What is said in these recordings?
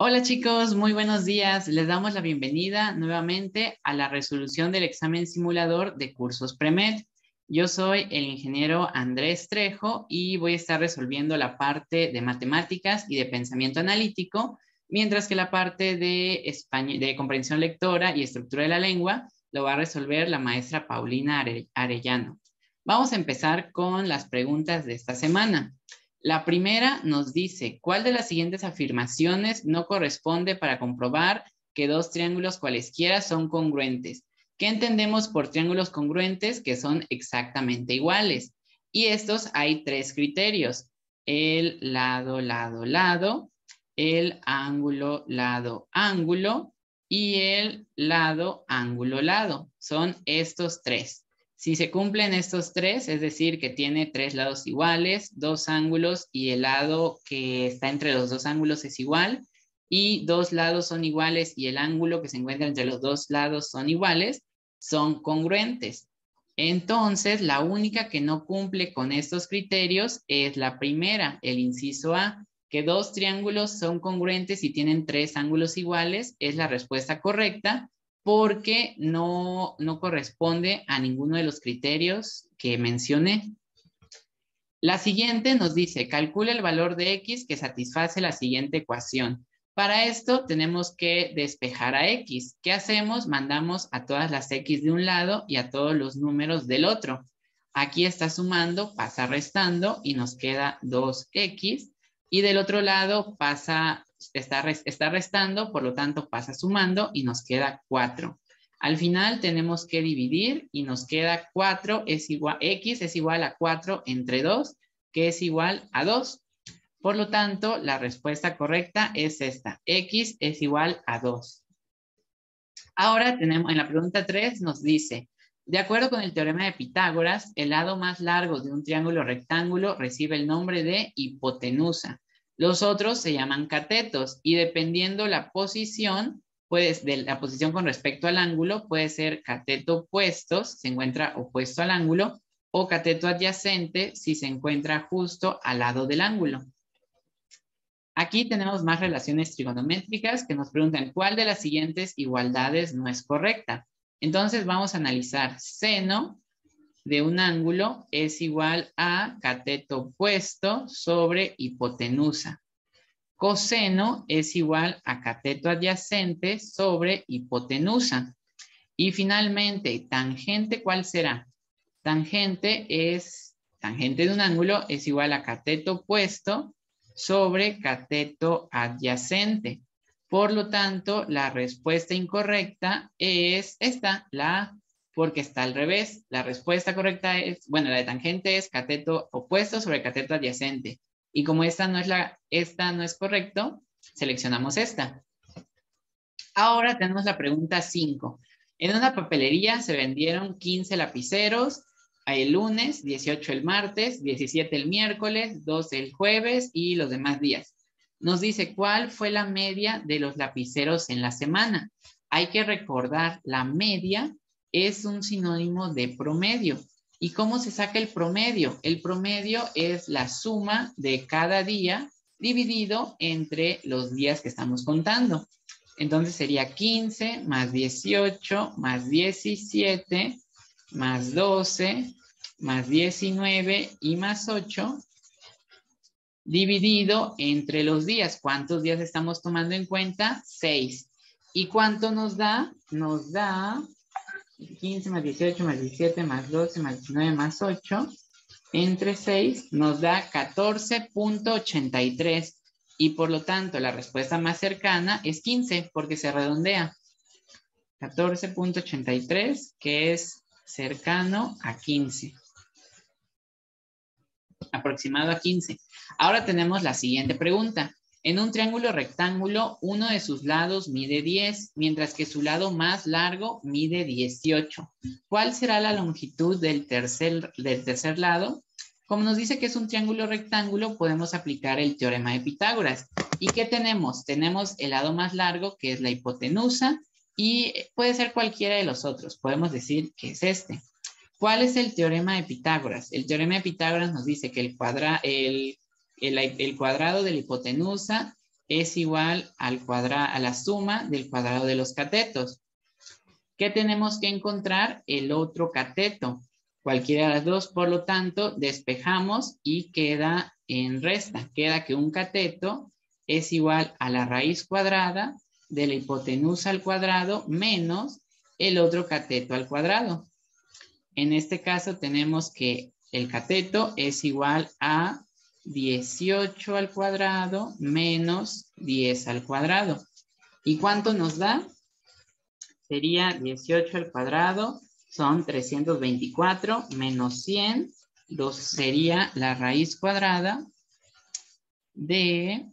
Hola chicos, muy buenos días. Les damos la bienvenida nuevamente a la resolución del examen simulador de cursos PREMED. Yo soy el ingeniero Andrés Trejo y voy a estar resolviendo la parte de matemáticas y de pensamiento analítico, mientras que la parte de, de comprensión lectora y estructura de la lengua lo va a resolver la maestra Paulina Arellano. Vamos a empezar con las preguntas de esta semana. La primera nos dice, ¿cuál de las siguientes afirmaciones no corresponde para comprobar que dos triángulos cualesquiera son congruentes? ¿Qué entendemos por triángulos congruentes que son exactamente iguales? Y estos hay tres criterios. El lado, lado, lado, el ángulo, lado, ángulo y el lado, ángulo, lado. Son estos tres. Si se cumplen estos tres, es decir, que tiene tres lados iguales, dos ángulos y el lado que está entre los dos ángulos es igual, y dos lados son iguales y el ángulo que se encuentra entre los dos lados son iguales, son congruentes. Entonces, la única que no cumple con estos criterios es la primera, el inciso A, que dos triángulos son congruentes y tienen tres ángulos iguales, es la respuesta correcta, porque no, corresponde a ninguno de los criterios que mencioné. La siguiente nos dice, calcula el valor de X que satisface la siguiente ecuación. Para esto tenemos que despejar a X. ¿Qué hacemos? Mandamos a todas las X de un lado y a todos los números del otro. Aquí está sumando, pasa restando y nos queda 2X. Y del otro lado pasa está, restando, por lo tanto pasa sumando y nos queda 4. Al final tenemos que dividir y nos queda 4 es igual, x es igual a 4 entre 2, que es igual a 2. Por lo tanto, la respuesta correcta es esta, x es igual a 2. Ahora tenemos, en la pregunta 3 nos dice, de acuerdo con el teorema de Pitágoras, el lado más largo de un triángulo rectángulo recibe el nombre de hipotenusa. Los otros se llaman catetos y dependiendo la posición, pues de la posición con respecto al ángulo, puede ser cateto opuesto, se encuentra opuesto al ángulo, o cateto adyacente si se encuentra justo al lado del ángulo. Aquí tenemos más relaciones trigonométricas que nos preguntan cuál de las siguientes igualdades no es correcta. Entonces vamos a analizar seno de un ángulo es igual a cateto opuesto sobre hipotenusa. Coseno es igual a cateto adyacente sobre hipotenusa. Y finalmente, tangente, ¿cuál será? Tangente es, tangente de un ángulo es igual a cateto opuesto sobre cateto adyacente. Por lo tanto, la respuesta incorrecta es esta, la porque está al revés. La respuesta correcta es, bueno, la de tangente es cateto opuesto sobre cateto adyacente. Y como esta no es, la, esta no es correcto, seleccionamos esta. Ahora tenemos la pregunta 5. En una papelería se vendieron 15 lapiceros el lunes, 18 el martes, 17 el miércoles, 12 el jueves y los demás días. Nos dice cuál fue la media de los lapiceros en la semana. Hay que recordar la media es un sinónimo de promedio. ¿Y cómo se saca el promedio? El promedio es la suma de cada día dividido entre los días que estamos contando. Entonces sería 15 más 18 más 17 más 12 más 19 y más 8 dividido entre los días. ¿Cuántos días estamos tomando en cuenta? 6. ¿Y cuánto nos da? Nos da 15 más 18 más 17 más 12 más 19 más 8 entre 6 nos da 14.83 y por lo tanto la respuesta más cercana es 15 porque se redondea. 14.83 que es cercano a 15. Aproximado a 15. Ahora tenemos la siguiente pregunta. En un triángulo rectángulo, uno de sus lados mide 10, mientras que su lado más largo mide 18. ¿Cuál será la longitud del tercer, del tercer lado? Como nos dice que es un triángulo rectángulo, podemos aplicar el teorema de Pitágoras. ¿Y qué tenemos? Tenemos el lado más largo, que es la hipotenusa, y puede ser cualquiera de los otros. Podemos decir que es este. ¿Cuál es el teorema de Pitágoras? El teorema de Pitágoras nos dice que el, cuadrado... el el, cuadrado de la hipotenusa es igual al cuadrado a la suma del cuadrado de los catetos. ¿Qué tenemos que encontrar? El otro cateto. Cualquiera de las dos, por lo tanto, despejamos y queda en resta. Queda que un cateto es igual a la raíz cuadrada de la hipotenusa al cuadrado menos el otro cateto al cuadrado. En este caso tenemos que el cateto es igual a 18 al cuadrado menos 10 al cuadrado. ¿Y cuánto nos da? Sería 18 al cuadrado, son 324 menos 100, sería la raíz cuadrada de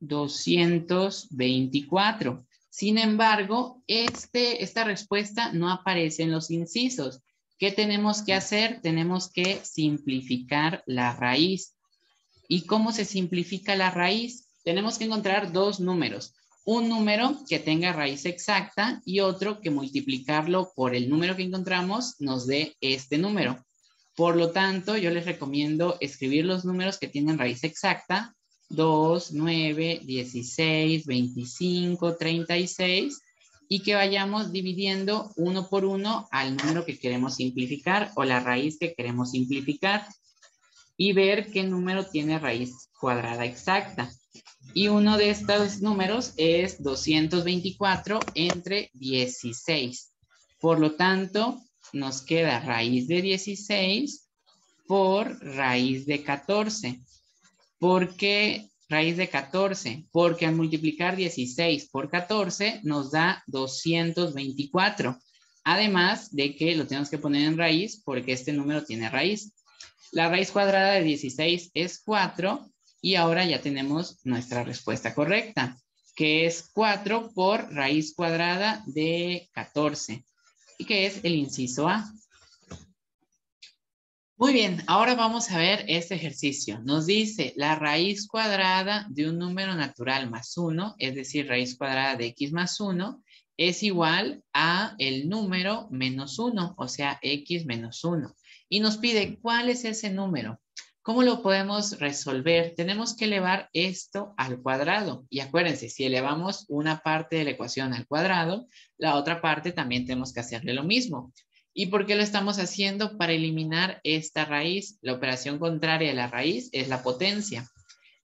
224. Sin embargo, este, esta respuesta no aparece en los incisos. ¿Qué tenemos que hacer? Tenemos que simplificar la raíz. ¿Y cómo se simplifica la raíz? Tenemos que encontrar dos números. Un número que tenga raíz exacta y otro que multiplicarlo por el número que encontramos nos dé este número. Por lo tanto, yo les recomiendo escribir los números que tienen raíz exacta, 2, 9, 16, 25, 36, y que vayamos dividiendo uno por uno al número que queremos simplificar o la raíz que queremos simplificar y ver qué número tiene raíz cuadrada exacta. Y uno de estos números es 224 entre 16. Por lo tanto, nos queda raíz de 16 por raíz de 14. ¿Por qué raíz de 14? Porque al multiplicar 16 por 14 nos da 224. Además de que lo tenemos que poner en raíz porque este número tiene raíz. La raíz cuadrada de 16 es 4 y ahora ya tenemos nuestra respuesta correcta, que es 4 por raíz cuadrada de 14 y que es el inciso A. Muy bien, ahora vamos a ver este ejercicio. Nos dice la raíz cuadrada de un número natural más 1, es decir, raíz cuadrada de x más 1, es igual a el número menos 1, o sea, x menos 1 y nos pide, cuál es ese número. ¿Cómo lo podemos resolver? Tenemos que elevar esto al cuadrado. Y acuérdense, si elevamos una parte de la ecuación al cuadrado, la otra parte también tenemos que hacerle lo mismo. ¿Y por qué lo estamos haciendo? Para eliminar esta raíz. La operación contraria a la raíz es la potencia.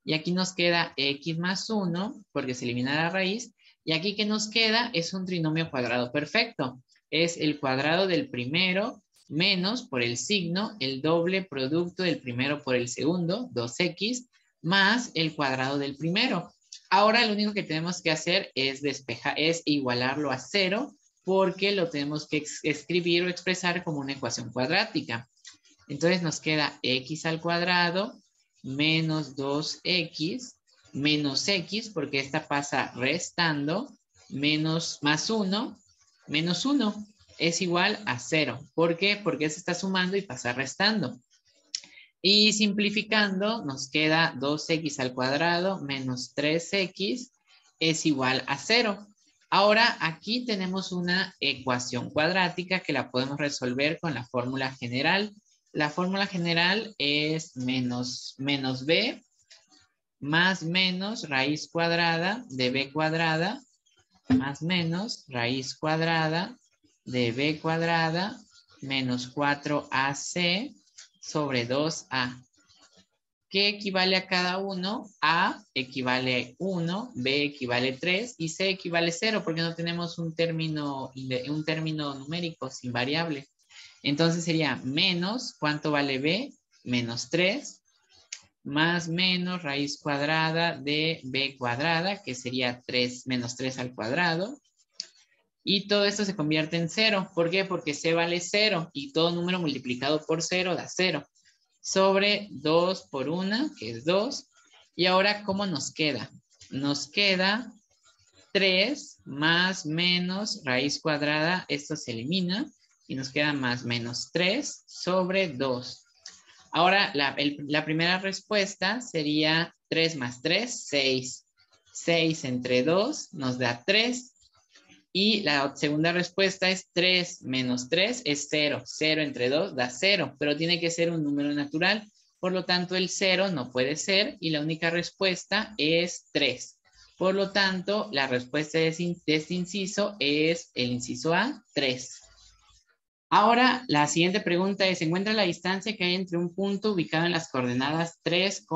Y aquí nos queda x más 1, porque se elimina la raíz. Y aquí que nos queda es un trinomio cuadrado perfecto. Es el cuadrado del primero menos por el signo el doble producto del primero por el segundo, 2x, más el cuadrado del primero. Ahora lo único que tenemos que hacer es, despejar, es igualarlo a cero porque lo tenemos que escribir o expresar como una ecuación cuadrática. Entonces nos queda x al cuadrado menos 2x menos x, porque esta pasa restando, menos más 1, menos 1 es igual a 0. ¿Por qué? Porque se está sumando y pasa restando. Y simplificando nos queda 2x al cuadrado menos 3x es igual a 0. Ahora aquí tenemos una ecuación cuadrática que la podemos resolver con la fórmula general. La fórmula general es menos, menos b más menos raíz cuadrada de b cuadrada más menos raíz cuadrada de b cuadrada menos 4ac sobre 2a. ¿Qué equivale a cada uno? A equivale 1, B equivale 3 y C equivale 0 porque no tenemos un término, un término numérico sin variable. Entonces sería menos, ¿cuánto vale B? Menos 3, más menos raíz cuadrada de B cuadrada, que sería 3 menos 3 al cuadrado, y todo esto se convierte en cero. ¿Por qué? Porque C vale cero y todo número multiplicado por 0 da cero. Sobre 2 por 1, que es 2. Y ahora, ¿cómo nos queda? Nos queda 3 más menos raíz cuadrada. Esto se elimina y nos queda más menos 3 sobre 2. Ahora, la, la primera respuesta sería 3 más 3, 6. 6 entre 2 nos da 3 y la segunda respuesta es 3 menos 3 es 0. 0 entre 2 da 0, pero tiene que ser un número natural. Por lo tanto, el 0 no puede ser y la única respuesta es 3. Por lo tanto, la respuesta de este inciso es el inciso A, 3. Ahora, la siguiente pregunta es, encuentra la distancia que hay entre un punto ubicado en las coordenadas 3,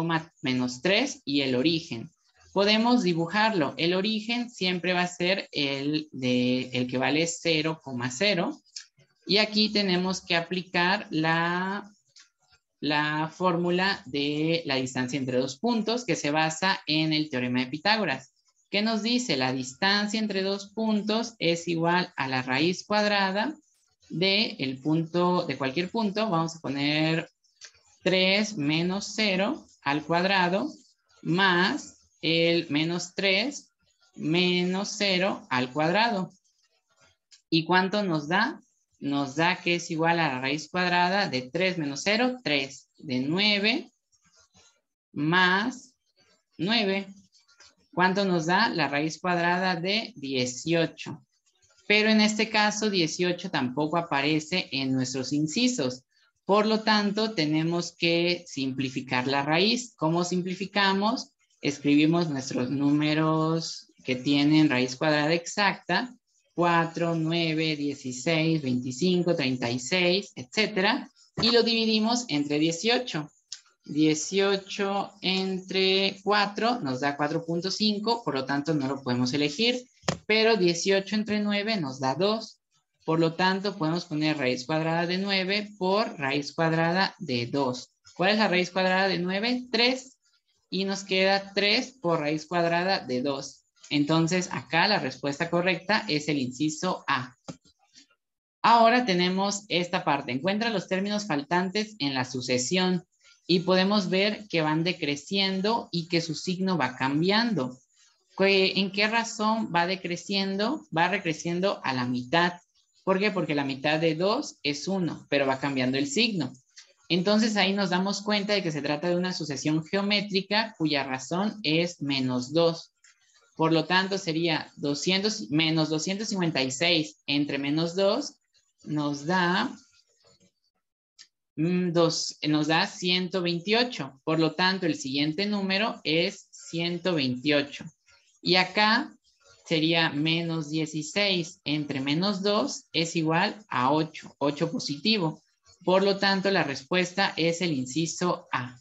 menos 3 y el origen podemos dibujarlo. El origen siempre va a ser el, de, el que vale 0,0. Y aquí tenemos que aplicar la, la fórmula de la distancia entre dos puntos que se basa en el teorema de Pitágoras. que nos dice? La distancia entre dos puntos es igual a la raíz cuadrada de, el punto, de cualquier punto. Vamos a poner 3 menos 0 al cuadrado más el menos 3 menos 0 al cuadrado. ¿Y cuánto nos da? Nos da que es igual a la raíz cuadrada de 3 menos 0, 3. De 9 más 9. ¿Cuánto nos da? La raíz cuadrada de 18. Pero en este caso 18 tampoco aparece en nuestros incisos. Por lo tanto, tenemos que simplificar la raíz. ¿Cómo simplificamos? escribimos nuestros números que tienen raíz cuadrada exacta, 4, 9, 16, 25, 36, etc. Y lo dividimos entre 18. 18 entre 4 nos da 4.5, por lo tanto no lo podemos elegir, pero 18 entre 9 nos da 2. Por lo tanto, podemos poner raíz cuadrada de 9 por raíz cuadrada de 2. ¿Cuál es la raíz cuadrada de 9? 3 y nos queda 3 por raíz cuadrada de 2. Entonces, acá la respuesta correcta es el inciso A. Ahora tenemos esta parte. Encuentra los términos faltantes en la sucesión y podemos ver que van decreciendo y que su signo va cambiando. ¿En qué razón va decreciendo? Va recreciendo a la mitad. ¿Por qué? Porque la mitad de 2 es 1, pero va cambiando el signo. Entonces ahí nos damos cuenta de que se trata de una sucesión geométrica cuya razón es menos 2. Por lo tanto, sería 200, menos 256 entre menos 2 nos da, mm, nos da 128. Por lo tanto, el siguiente número es 128. Y acá sería menos 16 entre menos 2 es igual a 8, 8 positivo. Por lo tanto, la respuesta es el inciso A.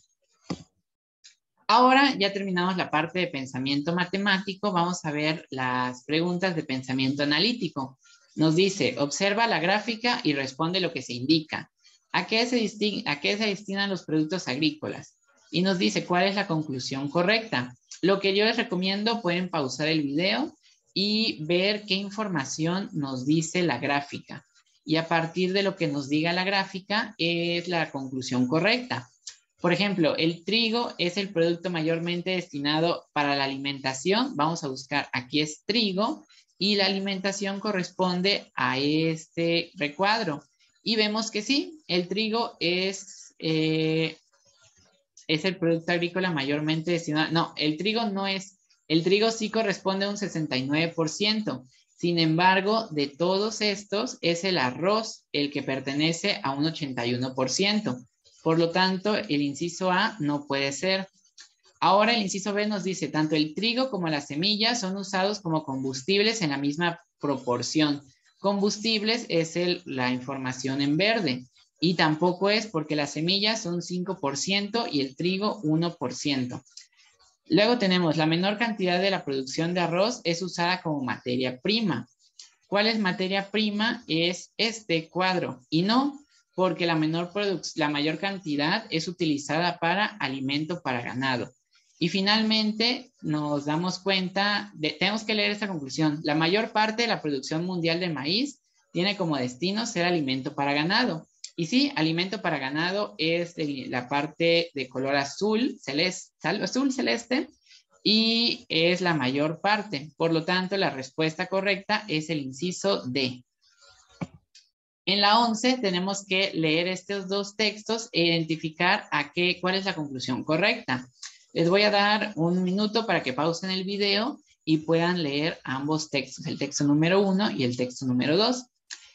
Ahora ya terminamos la parte de pensamiento matemático, vamos a ver las preguntas de pensamiento analítico. Nos dice, observa la gráfica y responde lo que se indica. ¿A qué se, a qué se destinan los productos agrícolas? Y nos dice cuál es la conclusión correcta. Lo que yo les recomiendo, pueden pausar el video y ver qué información nos dice la gráfica y a partir de lo que nos diga la gráfica es la conclusión correcta. Por ejemplo, el trigo es el producto mayormente destinado para la alimentación. Vamos a buscar, aquí es trigo y la alimentación corresponde a este recuadro. Y vemos que sí, el trigo es, eh, es el producto agrícola mayormente destinado. No, el trigo no es, el trigo sí corresponde a un 69%. Sin embargo, de todos estos es el arroz el que pertenece a un 81%. Por lo tanto, el inciso A no puede ser. Ahora el inciso B nos dice, tanto el trigo como las semillas son usados como combustibles en la misma proporción. Combustibles es la información en verde y tampoco es porque las semillas son 5% y el trigo 1%. Luego tenemos la menor cantidad de la producción de arroz es usada como materia prima. ¿Cuál es materia prima? Es este cuadro. Y no, porque la, mayor cantidad es utilizada para alimento para ganado. Y finalmente nos damos cuenta, de, tenemos que leer esta conclusión, la mayor parte de la producción mundial de maíz tiene como destino ser alimento para ganado. Y sí, alimento para ganado es la parte de color azul celeste, azul celeste y es la mayor parte. Por lo tanto, la respuesta correcta es el inciso D. En la 11 tenemos que leer estos dos textos e identificar a qué, cuál es la conclusión correcta. Les voy a dar un minuto para que pausen el video y puedan leer ambos textos, el texto número 1 y el texto número 2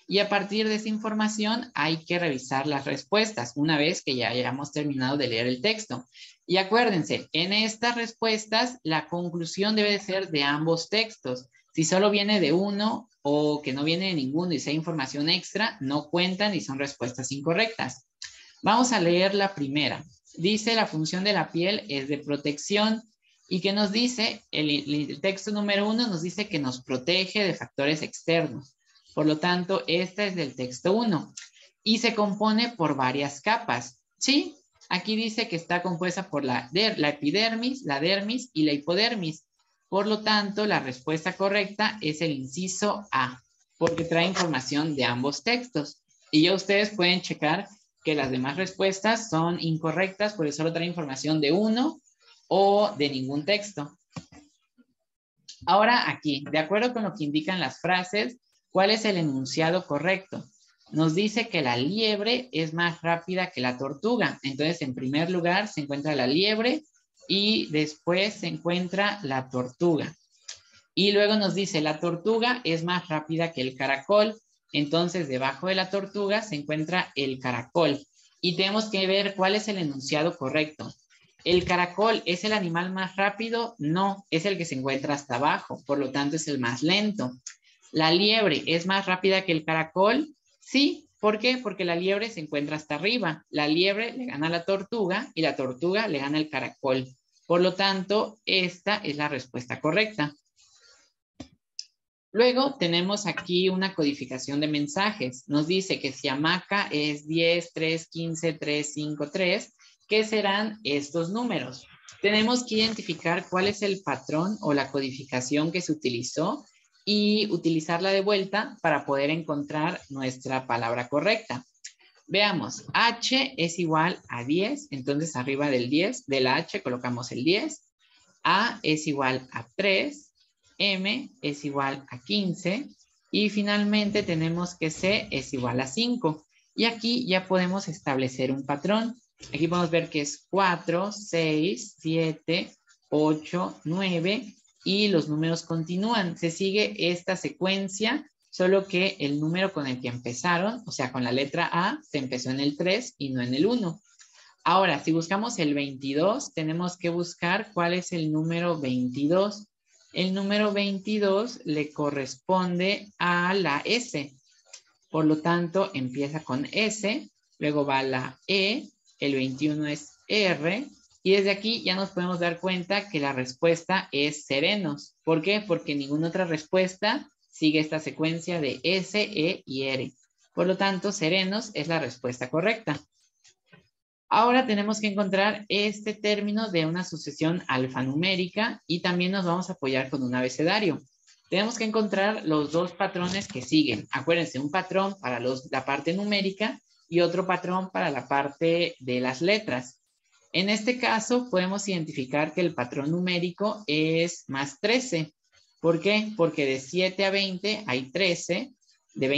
y a partir de esa información hay que revisar las respuestas una vez que ya hayamos terminado de leer el texto. Y acuérdense, en estas respuestas la conclusión debe ser de ambos textos. Si solo viene de uno o que no viene de ninguno y sea información extra, no cuentan y son respuestas incorrectas. Vamos a leer la primera. Dice la función de la piel es de protección y que nos dice, el texto número uno nos dice que nos protege de factores externos. Por lo tanto, esta es del texto 1 y se compone por varias capas. ¿Sí? Aquí dice que está compuesta por la, la epidermis, la dermis y la hipodermis. Por lo tanto, la respuesta correcta es el inciso A, porque trae información de ambos textos. Y ya ustedes pueden checar que las demás respuestas son incorrectas porque solo trae información de uno o de ningún texto. Ahora aquí, de acuerdo con lo que indican las frases, ¿Cuál es el enunciado correcto? Nos dice que la liebre es más rápida que la tortuga. Entonces, en primer lugar se encuentra la liebre y después se encuentra la tortuga. Y luego nos dice, la tortuga es más rápida que el caracol. Entonces, debajo de la tortuga se encuentra el caracol. Y tenemos que ver cuál es el enunciado correcto. ¿El caracol es el animal más rápido? No, es el que se encuentra hasta abajo, por lo tanto es el más lento. ¿La liebre es más rápida que el caracol? Sí. ¿Por qué? Porque la liebre se encuentra hasta arriba. La liebre le gana a la tortuga y la tortuga le gana al caracol. Por lo tanto, esta es la respuesta correcta. Luego tenemos aquí una codificación de mensajes. Nos dice que si hamaca es 10, 3, 15, 3, 5, 3, ¿qué serán estos números? Tenemos que identificar cuál es el patrón o la codificación que se utilizó y utilizarla de vuelta para poder encontrar nuestra palabra correcta. Veamos, H es igual a 10, entonces arriba del 10, de la H colocamos el 10. A es igual a 3, M es igual a 15 y finalmente tenemos que C es igual a 5. Y aquí ya podemos establecer un patrón. Aquí podemos ver que es 4, 6, 7, 8, 9 y los números continúan. Se sigue esta secuencia, solo que el número con el que empezaron, o sea, con la letra A, se empezó en el 3 y no en el 1. Ahora, si buscamos el 22, tenemos que buscar cuál es el número 22. El número 22 le corresponde a la S. Por lo tanto, empieza con S, luego va la E, el 21 es R, y desde aquí ya nos podemos dar cuenta que la respuesta es serenos. ¿Por qué? Porque ninguna otra respuesta sigue esta secuencia de S, E y R. Por lo tanto, serenos es la respuesta correcta. Ahora tenemos que encontrar este término de una sucesión alfanumérica y también nos vamos a apoyar con un abecedario. Tenemos que encontrar los dos patrones que siguen. Acuérdense, un patrón para los, la parte numérica y otro patrón para la parte de las letras. En este caso, podemos identificar que el patrón numérico es más 13. ¿Por qué? Porque de 7 a 20 hay 13, de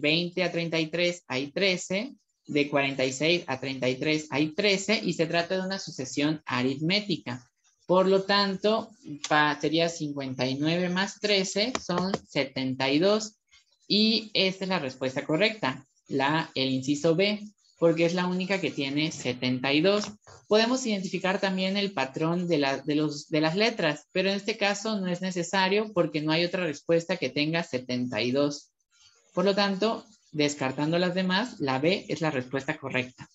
20 a, 33 hay 13, de 46 a 33 hay 13 y se trata de una sucesión aritmética. Por lo tanto, sería 59 más 13 son 72 y esta es la respuesta correcta, la, el inciso B, porque es la única que tiene 72. Podemos identificar también el patrón de, las letras, pero en este caso no es necesario porque no hay otra respuesta que tenga 72. Por lo tanto, descartando las demás, la B es la respuesta correcta.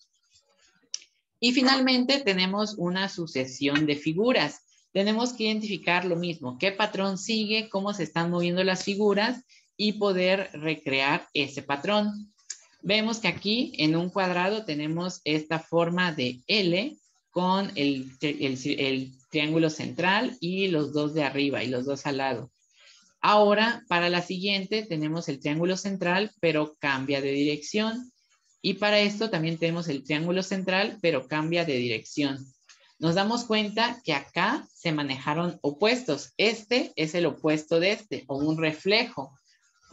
Y finalmente tenemos una sucesión de figuras. Tenemos que identificar lo mismo, qué patrón sigue, cómo se están moviendo las figuras y poder recrear ese patrón. Vemos que aquí en un cuadrado tenemos esta forma de L con el, triángulo central y los dos de arriba y los dos al lado. Ahora, para la siguiente, tenemos el triángulo central, pero cambia de dirección. Y para esto también tenemos el triángulo central, pero cambia de dirección. Nos damos cuenta que acá se manejaron opuestos. Este es el opuesto de este, o un reflejo.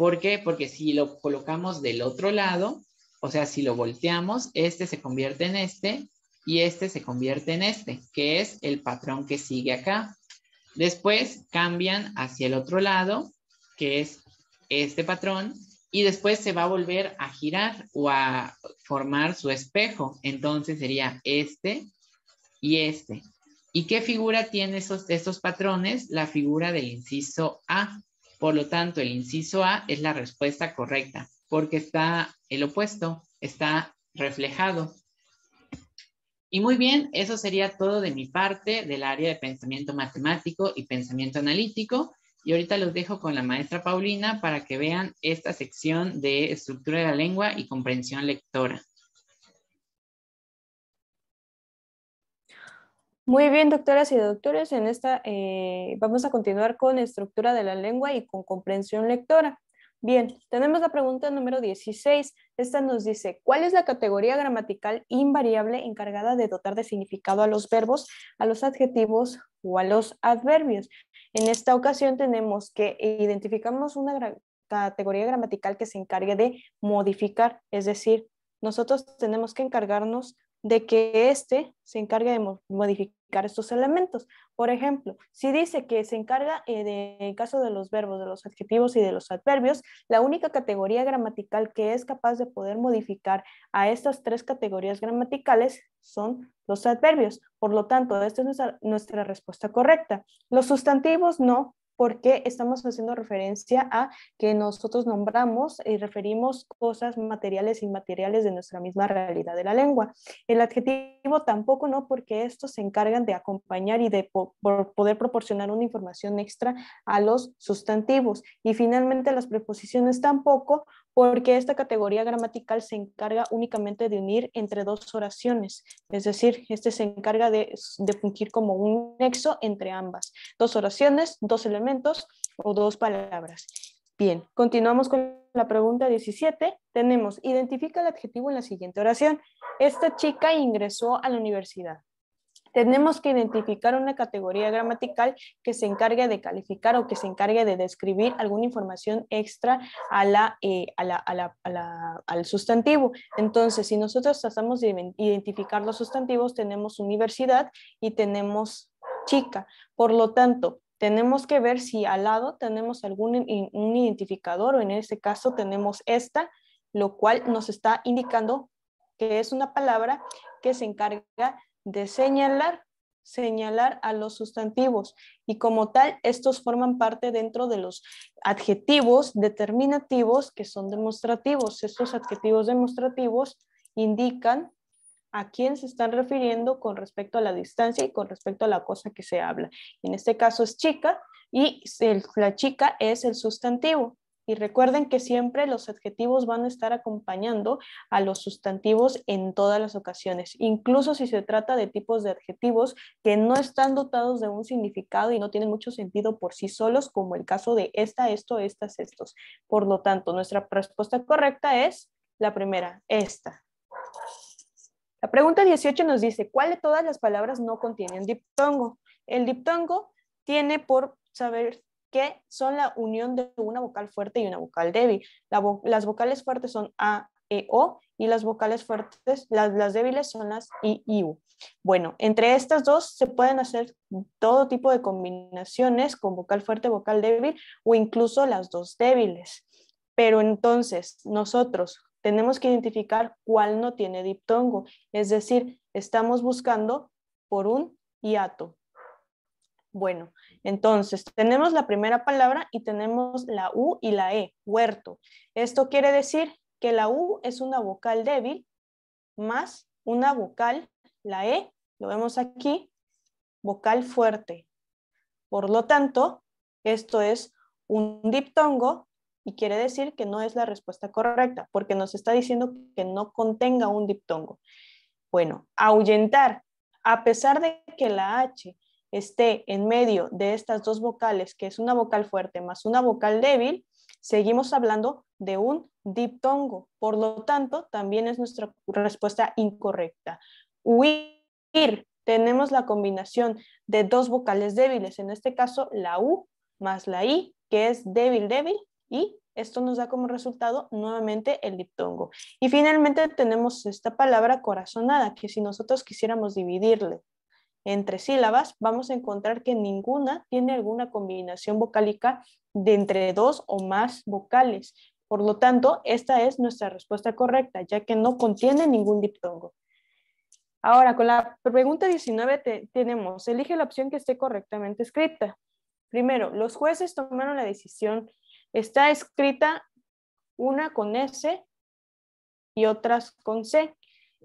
¿Por qué? Porque si lo colocamos del otro lado, o sea, si lo volteamos, este se convierte en este y este se convierte en este, que es el patrón que sigue acá. Después cambian hacia el otro lado, que es este patrón, y después se va a volver a girar o a formar su espejo. Entonces sería este y este. ¿Y qué figura tienen esos, estos patrones? La figura del inciso A. Por lo tanto, el inciso A es la respuesta correcta porque está el opuesto, está reflejado. Y muy bien, eso sería todo de mi parte del área de pensamiento matemático y pensamiento analítico. Y ahorita los dejo con la maestra Paulina para que vean esta sección de estructura de la lengua y comprensión lectora. Muy bien, doctoras y doctores, en esta eh, vamos a continuar con estructura de la lengua y con comprensión lectora. Bien, tenemos la pregunta número 16. Esta nos dice, ¿cuál es la categoría gramatical invariable encargada de dotar de significado a los verbos, a los adjetivos o a los adverbios? En esta ocasión tenemos que identificamos una categoría gramatical que se encargue de modificar, es decir, nosotros tenemos que encargarnos de que éste se encargue de modificar estos elementos. Por ejemplo, si dice que se encarga, eh, en de, caso de los verbos, de los adjetivos y de los adverbios, la única categoría gramatical que es capaz de poder modificar a estas tres categorías gramaticales son los adverbios. Por lo tanto, esta es nuestra respuesta correcta. Los sustantivos no, porque estamos haciendo referencia a que nosotros nombramos y referimos cosas materiales e inmateriales de nuestra misma realidad de la lengua. El adjetivo tampoco no, porque estos se encargan de acompañar y de poder proporcionar una información extra a los sustantivos. Y finalmente las preposiciones tampoco, porque esta categoría gramatical se encarga únicamente de unir entre dos oraciones, es decir, este se encarga de, de fungir como un nexo entre ambas, dos oraciones, dos elementos o dos palabras. Bien, continuamos con la pregunta 17. Tenemos, identifica el adjetivo en la siguiente oración. Esta chica ingresó a la universidad tenemos que identificar una categoría gramatical que se encargue de calificar o que se encargue de describir alguna información extra a la, eh, al sustantivo. Entonces, si nosotros tratamos de identificar los sustantivos, tenemos universidad y tenemos chica. Por lo tanto, tenemos que ver si al lado tenemos algún un identificador o en este caso tenemos esta, lo cual nos está indicando que es una palabra que se encarga de señalar, señalar a los sustantivos y como tal estos forman parte dentro de los adjetivos determinativos que son demostrativos. Estos adjetivos demostrativos indican a quién se están refiriendo con respecto a la distancia y con respecto a la cosa que se habla. En este caso es chica y la chica es el sustantivo. Y recuerden que siempre los adjetivos van a estar acompañando a los sustantivos en todas las ocasiones, incluso si se trata de tipos de adjetivos que no están dotados de un significado y no tienen mucho sentido por sí solos, como el caso de esta, esto, estas, estos. Por lo tanto, nuestra respuesta correcta es la primera, esta. La pregunta 18 nos dice, ¿cuál de todas las palabras no contienen diptongo? El diptongo tiene por saber que son la unión de una vocal fuerte y una vocal débil. las vocales fuertes son A, E, O y las vocales fuertes, las, débiles son las I y U. Bueno, entre estas dos se pueden hacer todo tipo de combinaciones con vocal fuerte, vocal débil o incluso las dos débiles. Pero entonces nosotros tenemos que identificar cuál no tiene diptongo, es decir, estamos buscando por un hiato, bueno, entonces tenemos la primera palabra y tenemos la U y la E, huerto. Esto quiere decir que la U es una vocal débil más una vocal, la E, lo vemos aquí, vocal fuerte. Por lo tanto, esto es un diptongo y quiere decir que no es la respuesta correcta porque nos está diciendo que no contenga un diptongo. Bueno, ahuyentar. A pesar de que la H esté en medio de estas dos vocales, que es una vocal fuerte más una vocal débil, seguimos hablando de un diptongo. Por lo tanto, también es nuestra respuesta incorrecta. Huir, tenemos la combinación de dos vocales débiles, en este caso la U más la I, que es débil, débil, y esto nos da como resultado nuevamente el diptongo. Y finalmente tenemos esta palabra corazonada, que si nosotros quisiéramos dividirle entre sílabas, vamos a encontrar que ninguna tiene alguna combinación vocálica de entre dos o más vocales. Por lo tanto, esta es nuestra respuesta correcta, ya que no contiene ningún diptongo. Ahora, con la pregunta 19 tenemos, elige la opción que esté correctamente escrita. Primero, los jueces tomaron la decisión. Está escrita una con S y otras con C.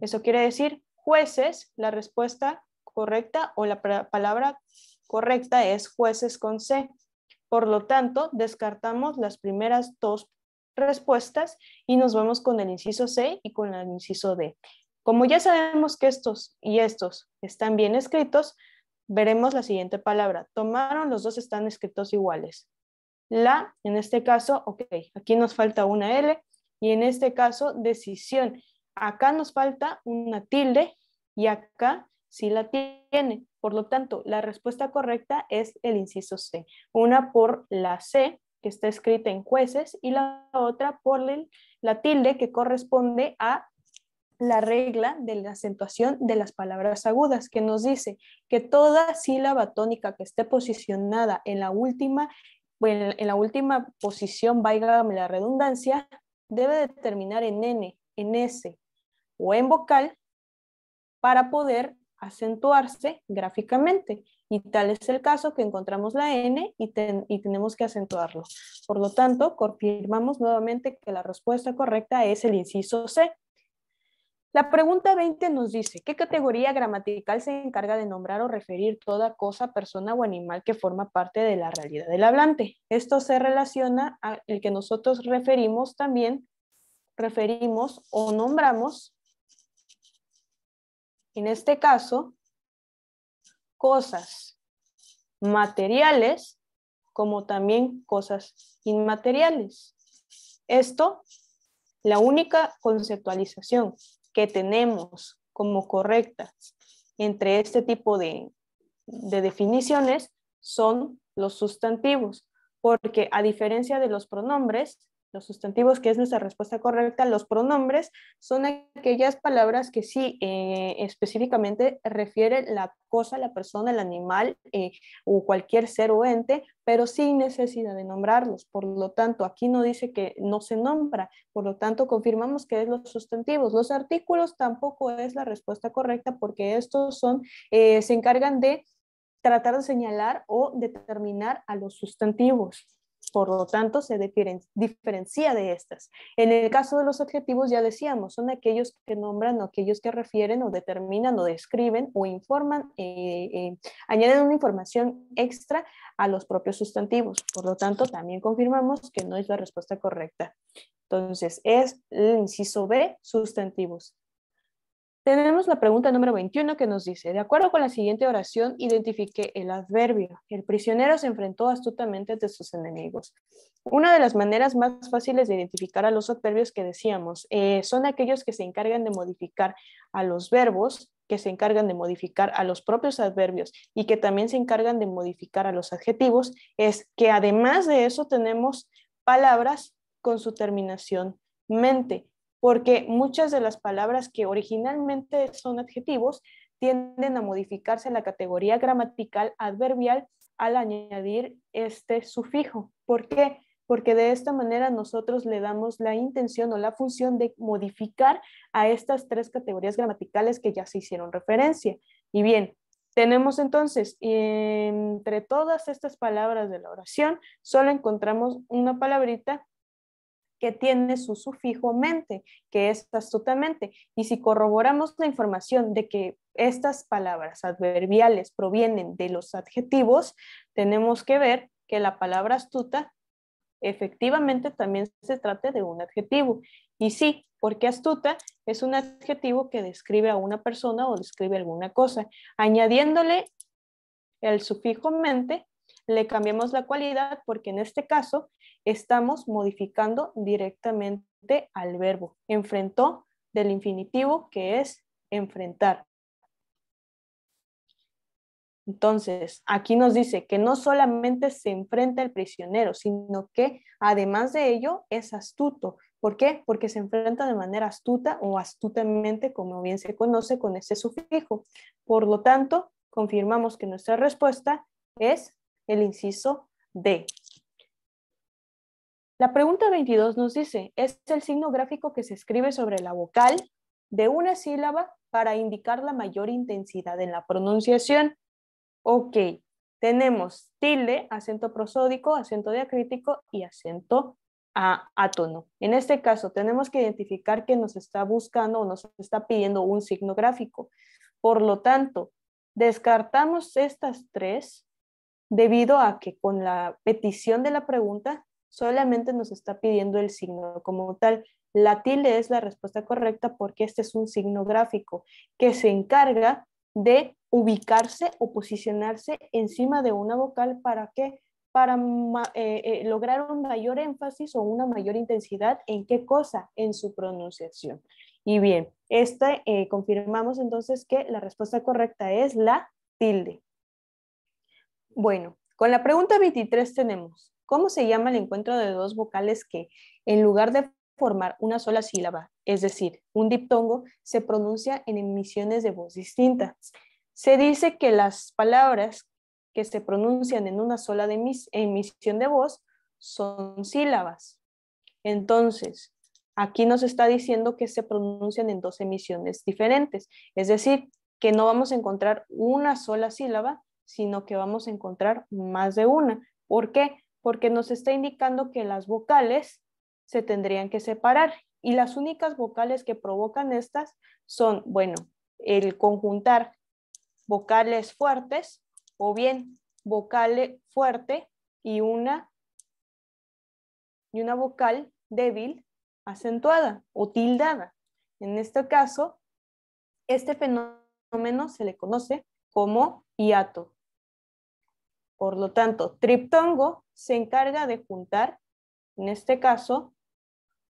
Eso quiere decir, jueces, la respuesta correcta o la palabra correcta es jueces con C. Por lo tanto, descartamos las primeras dos respuestas y nos vamos con el inciso C y con el inciso D. Como ya sabemos que estos y estos están bien escritos, veremos la siguiente palabra. Tomaron, los dos están escritos iguales. La, en este caso, ok, aquí nos falta una L y en este caso decisión. Acá nos falta una tilde y acá si la tiene. Por lo tanto, la respuesta correcta es el inciso C. Una por la C, que está escrita en jueces, y la otra por la tilde que corresponde a la regla de la acentuación de las palabras agudas, que nos dice que toda sílaba tónica que esté posicionada en la última, en la última posición, válgame la redundancia, debe determinar terminar en N, en S o en vocal para poder acentuarse gráficamente. Y tal es el caso que encontramos la N y, tenemos que acentuarlo. Por lo tanto, confirmamos nuevamente que la respuesta correcta es el inciso C. La pregunta 20 nos dice, ¿qué categoría gramatical se encarga de nombrar o referir toda cosa, persona o animal que forma parte de la realidad del hablante? Esto se relaciona al que nosotros referimos también, referimos o nombramos en este caso, cosas materiales como también cosas inmateriales. Esto, la única conceptualización que tenemos como correcta entre este tipo de, definiciones son los sustantivos, porque a diferencia de los pronombres, los sustantivos, que es nuestra respuesta correcta, los pronombres son aquellas palabras que sí eh, específicamente refieren la cosa, la persona, el animal eh, o cualquier ser o ente, pero sin necesidad de nombrarlos. Por lo tanto, aquí no dice que no se nombra, por lo tanto, confirmamos que es los sustantivos. Los artículos tampoco es la respuesta correcta porque estos son, eh, se encargan de tratar de señalar o determinar a los sustantivos por lo tanto se diferencia de estas. En el caso de los adjetivos ya decíamos, son aquellos que nombran aquellos que refieren o determinan o describen o informan, eh, eh, añaden una información extra a los propios sustantivos. Por lo tanto, también confirmamos que no es la respuesta correcta. Entonces, es el inciso B, sustantivos. Tenemos la pregunta número 21 que nos dice, de acuerdo con la siguiente oración, identifique el adverbio. El prisionero se enfrentó astutamente ante sus enemigos. Una de las maneras más fáciles de identificar a los adverbios que decíamos eh, son aquellos que se encargan de modificar a los verbos, que se encargan de modificar a los propios adverbios y que también se encargan de modificar a los adjetivos, es que además de eso tenemos palabras con su terminación mente porque muchas de las palabras que originalmente son adjetivos tienden a modificarse en la categoría gramatical adverbial al añadir este sufijo. ¿Por qué? Porque de esta manera nosotros le damos la intención o la función de modificar a estas tres categorías gramaticales que ya se hicieron referencia. Y bien, tenemos entonces, entre todas estas palabras de la oración, solo encontramos una palabrita que tiene su sufijo mente, que es astutamente. Y si corroboramos la información de que estas palabras adverbiales provienen de los adjetivos, tenemos que ver que la palabra astuta efectivamente también se trata de un adjetivo. Y sí, porque astuta es un adjetivo que describe a una persona o describe alguna cosa. Añadiéndole el sufijo mente, le cambiamos la cualidad porque en este caso estamos modificando directamente al verbo. Enfrentó del infinitivo que es enfrentar. Entonces, aquí nos dice que no solamente se enfrenta el prisionero, sino que además de ello es astuto. ¿Por qué? Porque se enfrenta de manera astuta o astutamente, como bien se conoce con este sufijo. Por lo tanto, confirmamos que nuestra respuesta es el inciso D. La pregunta 22 nos dice, es el signo gráfico que se escribe sobre la vocal de una sílaba para indicar la mayor intensidad en la pronunciación. Ok, tenemos tilde, acento prosódico, acento diacrítico y acento a, En este caso, tenemos que identificar que nos está buscando o nos está pidiendo un signo gráfico. Por lo tanto, descartamos estas tres debido a que con la petición de la pregunta solamente nos está pidiendo el signo como tal. La tilde es la respuesta correcta porque este es un signo gráfico que se encarga de ubicarse o posicionarse encima de una vocal para que para eh, eh, lograr un mayor énfasis o una mayor intensidad en qué cosa, en su pronunciación. Y bien, este eh, confirmamos entonces que la respuesta correcta es la tilde. Bueno, con la pregunta 23 tenemos, ¿cómo se llama el encuentro de dos vocales que, en lugar de formar una sola sílaba, es decir, un diptongo, se pronuncia en emisiones de voz distintas? Se dice que las palabras que se pronuncian en una sola emisión de voz son sílabas. Entonces, aquí nos está diciendo que se pronuncian en dos emisiones diferentes, es decir, que no vamos a encontrar una sola sílaba sino que vamos a encontrar más de una. ¿Por qué? Porque nos está indicando que las vocales se tendrían que separar y las únicas vocales que provocan estas son, bueno, el conjuntar vocales fuertes o bien vocal fuerte y una, y una vocal débil acentuada o tildada. En este caso, este fenómeno se le conoce como hiato. Por lo tanto, triptongo se encarga de juntar, en este caso,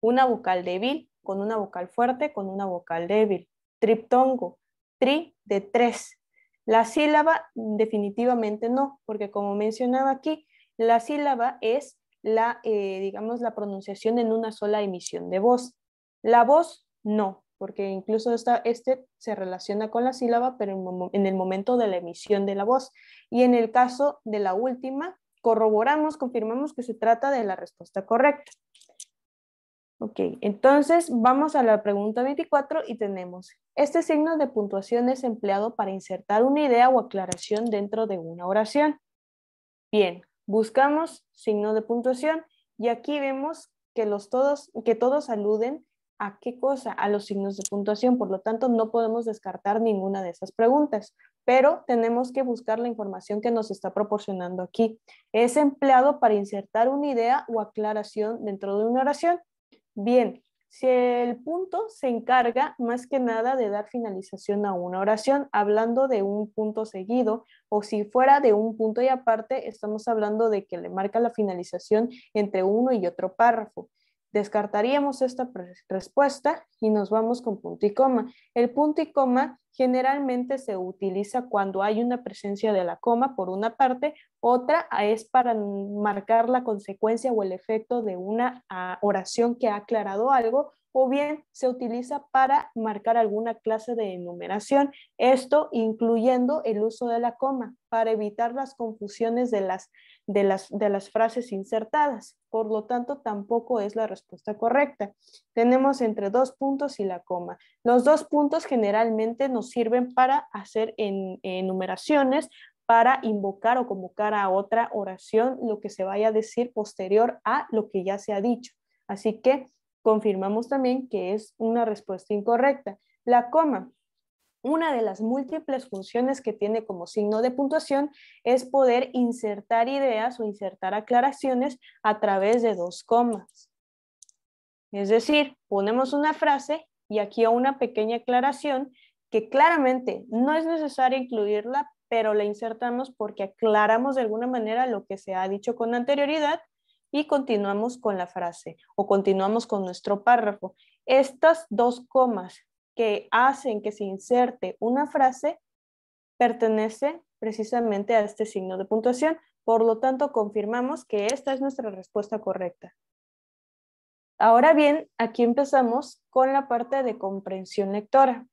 una vocal débil con una vocal fuerte con una vocal débil. Triptongo, tri de tres. La sílaba definitivamente no, porque como mencionaba aquí, la sílaba es la, eh, digamos, la pronunciación en una sola emisión de voz. La voz no, porque incluso esta, este se relaciona con la sílaba, pero en el momento de la emisión de la voz. Y en el caso de la última, corroboramos, confirmamos que se trata de la respuesta correcta. Ok, entonces vamos a la pregunta 24 y tenemos, este signo de puntuación es empleado para insertar una idea o aclaración dentro de una oración. Bien, buscamos signo de puntuación y aquí vemos que, los todos, que todos aluden ¿A qué cosa? A los signos de puntuación. Por lo tanto, no podemos descartar ninguna de esas preguntas, pero tenemos que buscar la información que nos está proporcionando aquí. Es empleado para insertar una idea o aclaración dentro de una oración. Bien, si el punto se encarga más que nada de dar finalización a una oración, hablando de un punto seguido, o si fuera de un punto y aparte, estamos hablando de que le marca la finalización entre uno y otro párrafo. Descartaríamos esta respuesta y nos vamos con punto y coma. El punto y coma generalmente se utiliza cuando hay una presencia de la coma por una parte, otra es para marcar la consecuencia o el efecto de una ah, oración que ha aclarado algo o bien se utiliza para marcar alguna clase de enumeración, esto incluyendo el uso de la coma para evitar las confusiones de las, las, de las frases insertadas. Por lo tanto, tampoco es la respuesta correcta. Tenemos entre dos puntos y la coma. Los dos puntos generalmente nos sirven para hacer enumeraciones, para invocar o convocar a otra oración lo que se vaya a decir posterior a lo que ya se ha dicho. Así que confirmamos también que es una respuesta incorrecta. La coma, una de las múltiples funciones que tiene como signo de puntuación es poder insertar ideas o insertar aclaraciones a través de dos comas. Es decir, ponemos una frase y aquí una pequeña aclaración que claramente no es necesario incluirla, pero la insertamos porque aclaramos de alguna manera lo que se ha dicho con anterioridad y continuamos con la frase o continuamos con nuestro párrafo. Estas dos comas que hacen que se inserte una frase pertenecen precisamente a este signo de puntuación. Por lo tanto, confirmamos que esta es nuestra respuesta correcta. Ahora bien, aquí empezamos con la parte de comprensión lectora.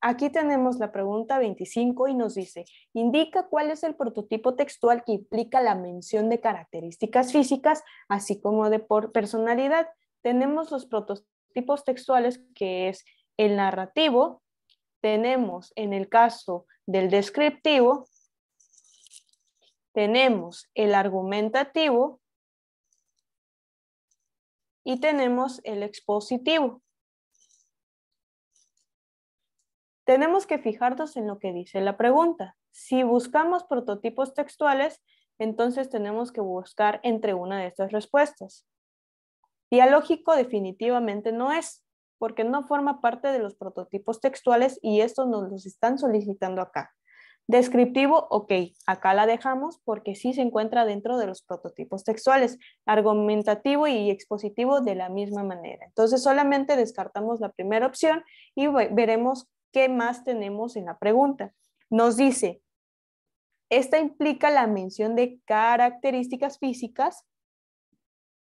Aquí tenemos la pregunta 25 y nos dice, indica cuál es el prototipo textual que implica la mención de características físicas, así como de personalidad. Tenemos los prototipos textuales que es el narrativo, tenemos en el caso del descriptivo, tenemos el argumentativo y tenemos el expositivo. Tenemos que fijarnos en lo que dice la pregunta. Si buscamos prototipos textuales, entonces tenemos que buscar entre una de estas respuestas. Dialógico definitivamente no es, porque no forma parte de los prototipos textuales y estos nos los están solicitando acá. Descriptivo, ok, acá la dejamos porque sí se encuentra dentro de los prototipos textuales. Argumentativo y expositivo de la misma manera. Entonces solamente descartamos la primera opción y veremos ¿qué más tenemos en la pregunta? Nos dice, esta implica la mención de características físicas,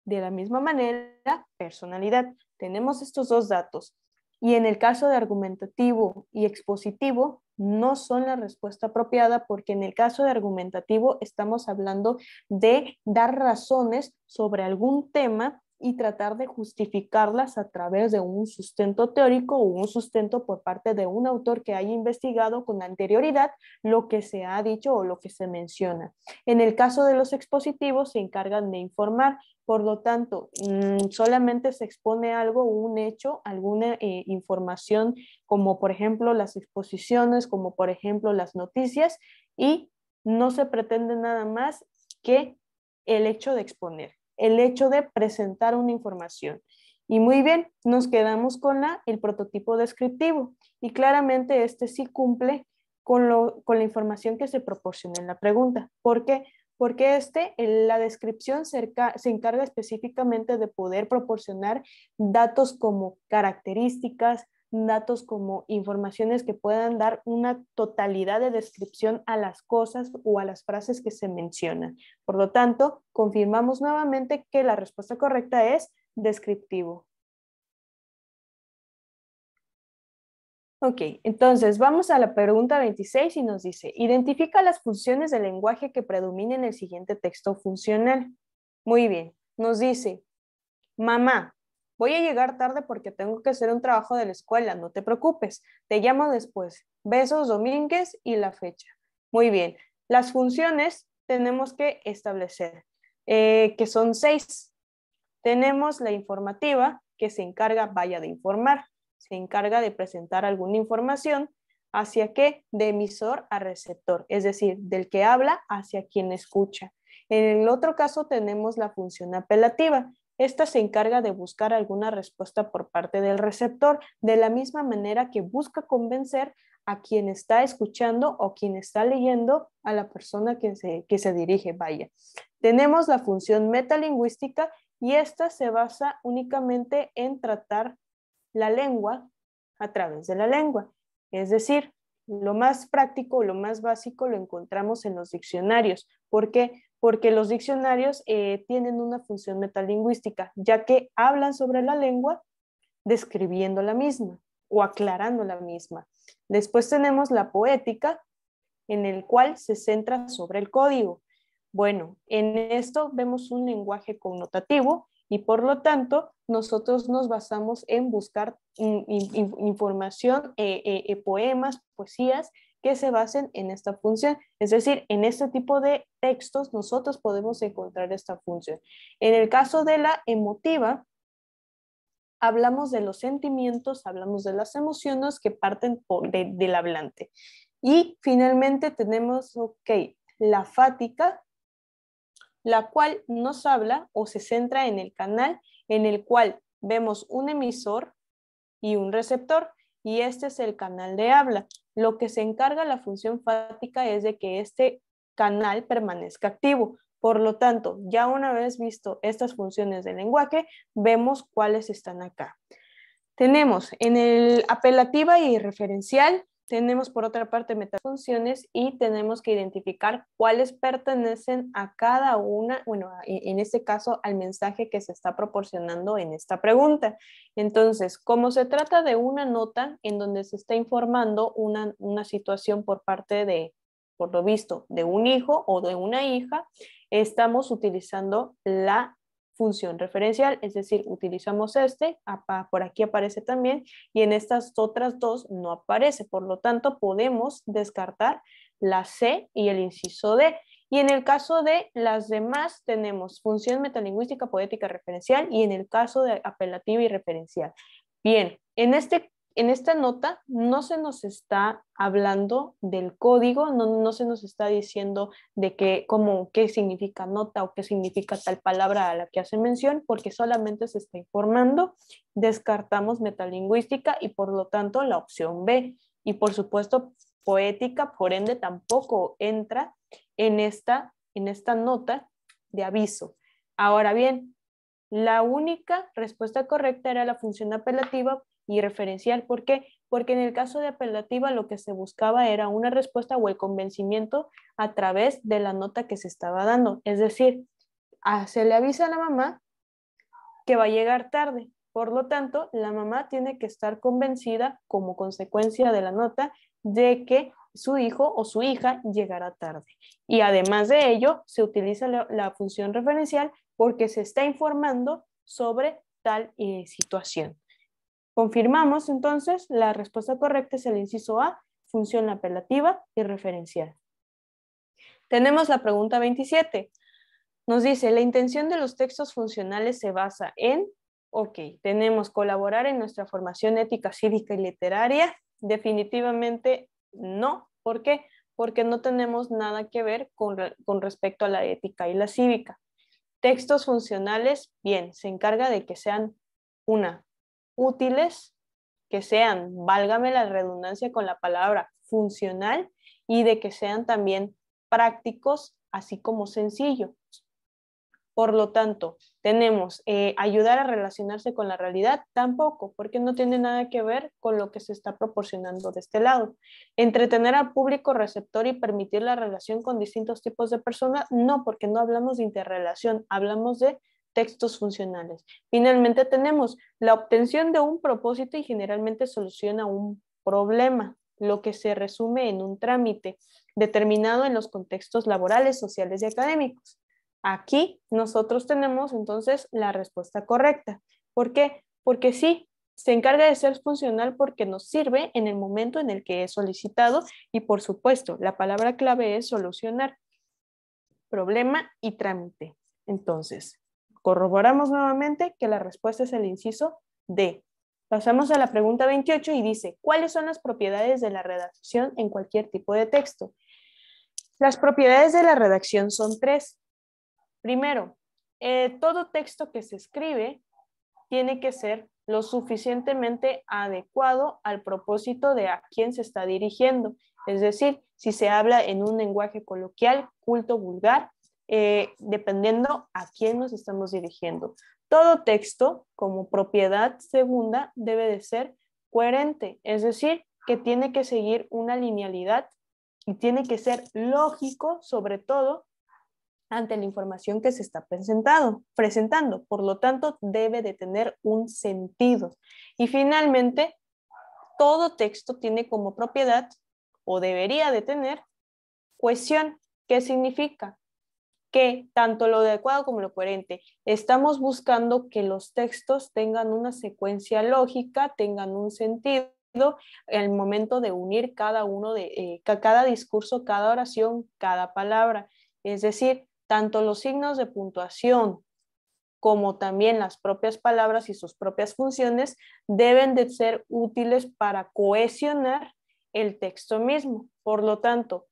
de la misma manera, personalidad. Tenemos estos dos datos. Y en el caso de argumentativo y expositivo, no son la respuesta apropiada porque en el caso de argumentativo estamos hablando de dar razones sobre algún tema y tratar de justificarlas a través de un sustento teórico o un sustento por parte de un autor que haya investigado con anterioridad lo que se ha dicho o lo que se menciona. En el caso de los expositivos se encargan de informar, por lo tanto, mm, solamente se expone algo, un hecho, alguna eh, información, como por ejemplo las exposiciones, como por ejemplo las noticias, y no se pretende nada más que el hecho de exponer el hecho de presentar una información. Y muy bien, nos quedamos con la, el prototipo descriptivo y claramente este sí cumple con, con la información que se proporciona en la pregunta. ¿Por qué? Porque este, en la descripción se encarga específicamente de poder proporcionar datos como características, datos como informaciones que puedan dar una totalidad de descripción a las cosas o a las frases que se mencionan. Por lo tanto, confirmamos nuevamente que la respuesta correcta es descriptivo. Ok, entonces vamos a la pregunta 26 y nos dice, identifica las funciones del lenguaje que predominen en el siguiente texto funcional. Muy bien, nos dice, mamá, Voy a llegar tarde porque tengo que hacer un trabajo de la escuela, no te preocupes. Te llamo después. Besos, Domínguez y la fecha. Muy bien. Las funciones tenemos que establecer, eh, que son seis. Tenemos la informativa, que se encarga, vaya, de informar. Se encarga de presentar alguna información. ¿Hacia qué? De emisor a receptor, es decir, del que habla hacia quien escucha. En el otro caso tenemos la función apelativa, esta se encarga de buscar alguna respuesta por parte del receptor, de la misma manera que busca convencer a quien está escuchando o quien está leyendo a la persona que se, dirige. Vaya, tenemos la función metalingüística y esta se basa únicamente en tratar la lengua a través de la lengua. Es decir, lo más práctico, lo más básico lo encontramos en los diccionarios. porque qué? porque los diccionarios eh, tienen una función metalingüística, ya que hablan sobre la lengua describiendo la misma o aclarando la misma. Después tenemos la poética, en el cual se centra sobre el código. Bueno, en esto vemos un lenguaje connotativo y por lo tanto nosotros nos basamos en buscar información, eh, eh, poemas, poesías que se basen en esta función. Es decir, en este tipo de textos nosotros podemos encontrar esta función. En el caso de la emotiva, hablamos de los sentimientos, hablamos de las emociones que parten del hablante. Y finalmente tenemos, ok, la fática, la cual nos habla o se centra en el canal en el cual vemos un emisor y un receptor, y este es el canal de habla lo que se encarga la función fática es de que este canal permanezca activo. Por lo tanto, ya una vez visto estas funciones del lenguaje, vemos cuáles están acá. Tenemos en el apelativa y referencial tenemos por otra parte metafunciones y tenemos que identificar cuáles pertenecen a cada una, bueno, en este caso al mensaje que se está proporcionando en esta pregunta. Entonces, como se trata de una nota en donde se está informando una, una situación por parte de, por lo visto, de un hijo o de una hija, estamos utilizando la función referencial, es decir, utilizamos este, por aquí aparece también, y en estas otras dos no aparece, por lo tanto podemos descartar la C y el inciso D. Y en el caso de las demás tenemos función metalingüística, poética, referencial y en el caso de apelativa y referencial. Bien, en este en esta nota no se nos está hablando del código, no, se nos está diciendo de qué cómo, qué significa nota o qué significa tal palabra a la que hace mención, porque solamente se está informando. Descartamos metalingüística y por lo tanto la opción B. Y por supuesto, poética, por ende, tampoco entra en esta, en esta nota de aviso. Ahora bien, la única respuesta correcta era la función apelativa y referencial. ¿Por qué? Porque en el caso de apelativa lo que se buscaba era una respuesta o el convencimiento a través de la nota que se estaba dando. Es decir, ah, se le avisa a la mamá que va a llegar tarde. Por lo tanto, la mamá tiene que estar convencida como consecuencia de la nota de que su hijo o su hija llegará tarde. Y además de ello, se utiliza la, función referencial porque se está informando sobre tal eh, situación. Confirmamos entonces, la respuesta correcta es el inciso A, función apelativa y referencial. Tenemos la pregunta 27. Nos dice, la intención de los textos funcionales se basa en, ok, tenemos colaborar en nuestra formación ética, cívica y literaria. Definitivamente no. ¿Por qué? Porque no tenemos nada que ver con, con respecto a la ética y la cívica. Textos funcionales, bien, se encarga de que sean una útiles, que sean, válgame la redundancia con la palabra, funcional y de que sean también prácticos, así como sencillos. Por lo tanto, tenemos eh, ayudar a relacionarse con la realidad tampoco, porque no tiene nada que ver con lo que se está proporcionando de este lado. Entretener al público receptor y permitir la relación con distintos tipos de personas, no, porque no hablamos de interrelación, hablamos de textos funcionales. Finalmente tenemos la obtención de un propósito y generalmente soluciona un problema, lo que se resume en un trámite determinado en los contextos laborales, sociales y académicos. Aquí nosotros tenemos entonces la respuesta correcta. ¿Por qué? Porque sí, se encarga de ser funcional porque nos sirve en el momento en el que es solicitado y por supuesto la palabra clave es solucionar problema y trámite. Entonces, Corroboramos nuevamente que la respuesta es el inciso D. Pasamos a la pregunta 28 y dice, ¿cuáles son las propiedades de la redacción en cualquier tipo de texto? Las propiedades de la redacción son tres. Primero, eh, todo texto que se escribe tiene que ser lo suficientemente adecuado al propósito de a quién se está dirigiendo. Es decir, si se habla en un lenguaje coloquial, culto, vulgar, eh, dependiendo a quién nos estamos dirigiendo. Todo texto como propiedad segunda debe de ser coherente, es decir, que tiene que seguir una linealidad y tiene que ser lógico, sobre todo, ante la información que se está presentado, presentando. Por lo tanto, debe de tener un sentido. Y finalmente, todo texto tiene como propiedad, o debería de tener, cohesión. ¿Qué significa? que tanto lo adecuado como lo coherente. Estamos buscando que los textos tengan una secuencia lógica, tengan un sentido en el momento de unir cada uno de eh, cada discurso, cada oración, cada palabra. Es decir, tanto los signos de puntuación como también las propias palabras y sus propias funciones deben de ser útiles para cohesionar el texto mismo. Por lo tanto,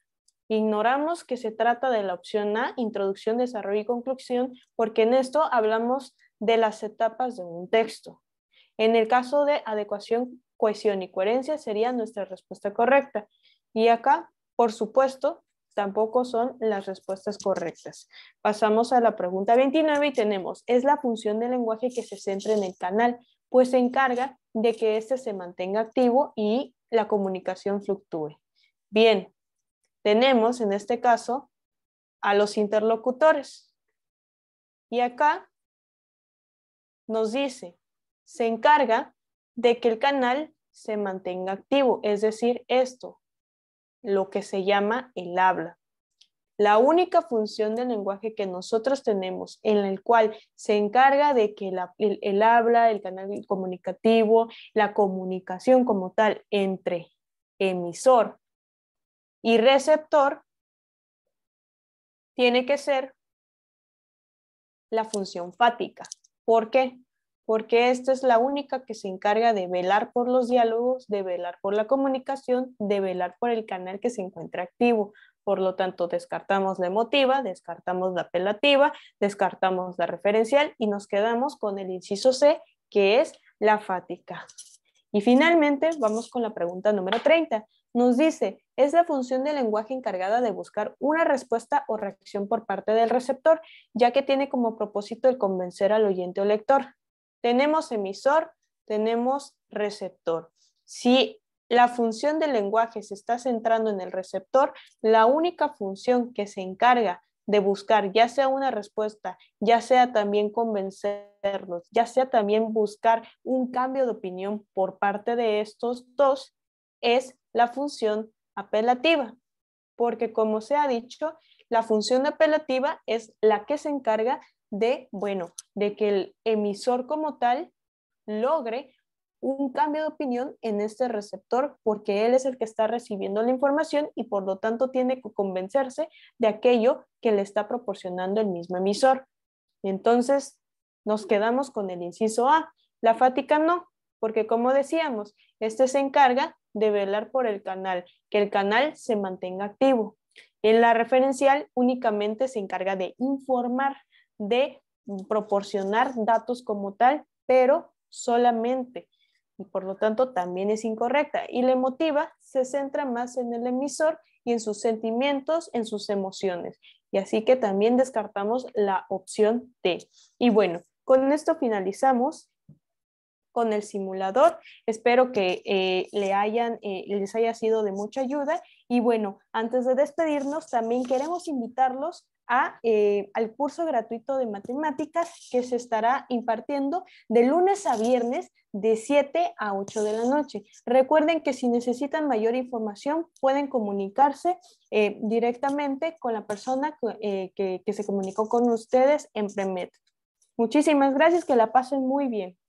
Ignoramos que se trata de la opción A, introducción, desarrollo y conclusión, porque en esto hablamos de las etapas de un texto. En el caso de adecuación, cohesión y coherencia sería nuestra respuesta correcta. Y acá, por supuesto, tampoco son las respuestas correctas. Pasamos a la pregunta 29 y tenemos, es la función del lenguaje que se centra en el canal, pues se encarga de que éste se mantenga activo y la comunicación fluctúe. Bien, tenemos en este caso a los interlocutores. Y acá nos dice, se encarga de que el canal se mantenga activo, es decir, esto, lo que se llama el habla. La única función del lenguaje que nosotros tenemos, en el cual se encarga de que el, el habla, el canal comunicativo, la comunicación como tal entre emisor y receptor tiene que ser la función fática. ¿Por qué? Porque esta es la única que se encarga de velar por los diálogos, de velar por la comunicación, de velar por el canal que se encuentra activo. Por lo tanto, descartamos la emotiva, descartamos la apelativa, descartamos la referencial y nos quedamos con el inciso C, que es la fática. Y finalmente, vamos con la pregunta número 30. Nos dice, es la función del lenguaje encargada de buscar una respuesta o reacción por parte del receptor, ya que tiene como propósito el convencer al oyente o lector. Tenemos emisor, tenemos receptor. Si la función del lenguaje se está centrando en el receptor, la única función que se encarga de buscar ya sea una respuesta, ya sea también convencerlos, ya sea también buscar un cambio de opinión por parte de estos dos, es la función apelativa, porque como se ha dicho, la función apelativa es la que se encarga de, bueno, de que el emisor como tal logre un cambio de opinión en este receptor porque él es el que está recibiendo la información y por lo tanto tiene que convencerse de aquello que le está proporcionando el mismo emisor. Entonces, nos quedamos con el inciso A. La fática no, porque como decíamos, este se encarga de velar por el canal, que el canal se mantenga activo. En la referencial únicamente se encarga de informar, de proporcionar datos como tal, pero solamente. Y por lo tanto también es incorrecta. Y la emotiva se centra más en el emisor y en sus sentimientos, en sus emociones. Y así que también descartamos la opción T. Y bueno, con esto finalizamos con el simulador. Espero que eh, le hayan, eh, les haya sido de mucha ayuda. Y bueno, antes de despedirnos, también queremos invitarlos a, eh, al curso gratuito de matemáticas que se estará impartiendo de lunes a viernes de 7 a 8 de la noche. Recuerden que si necesitan mayor información pueden comunicarse directamente con la persona que, que, se comunicó con ustedes en Premet. Muchísimas gracias, que la pasen muy bien.